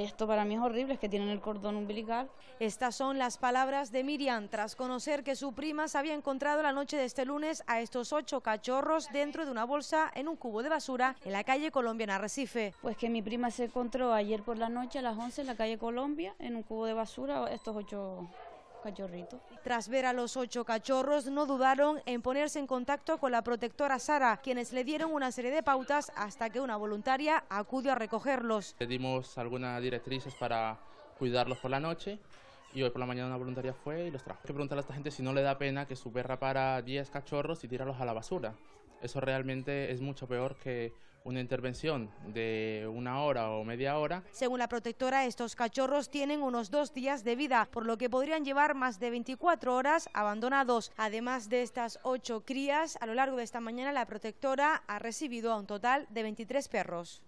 Esto para mí es horrible, es que tienen el cordón umbilical. Estas son las palabras de Miriam tras conocer que su prima se había encontrado la noche de este lunes a estos ocho cachorros dentro de una bolsa en un cubo de basura en la calle Colombia en Arrecife. Pues que mi prima se encontró ayer por la noche a las 11 en la calle Colombia en un cubo de basura estos ocho tras ver a los ocho cachorros, no dudaron en ponerse en contacto con la protectora Sara, quienes le dieron una serie de pautas hasta que una voluntaria acudió a recogerlos. pedimos dimos algunas directrices para cuidarlos por la noche y hoy por la mañana una voluntaria fue y los trajo. Hay que preguntarle a esta gente si no le da pena que su perra para 10 cachorros y tirarlos a la basura eso realmente es mucho peor que una intervención de una hora o media hora. Según la protectora, estos cachorros tienen unos dos días de vida, por lo que podrían llevar más de 24 horas abandonados. Además de estas ocho crías, a lo largo de esta mañana la protectora ha recibido a un total de 23 perros.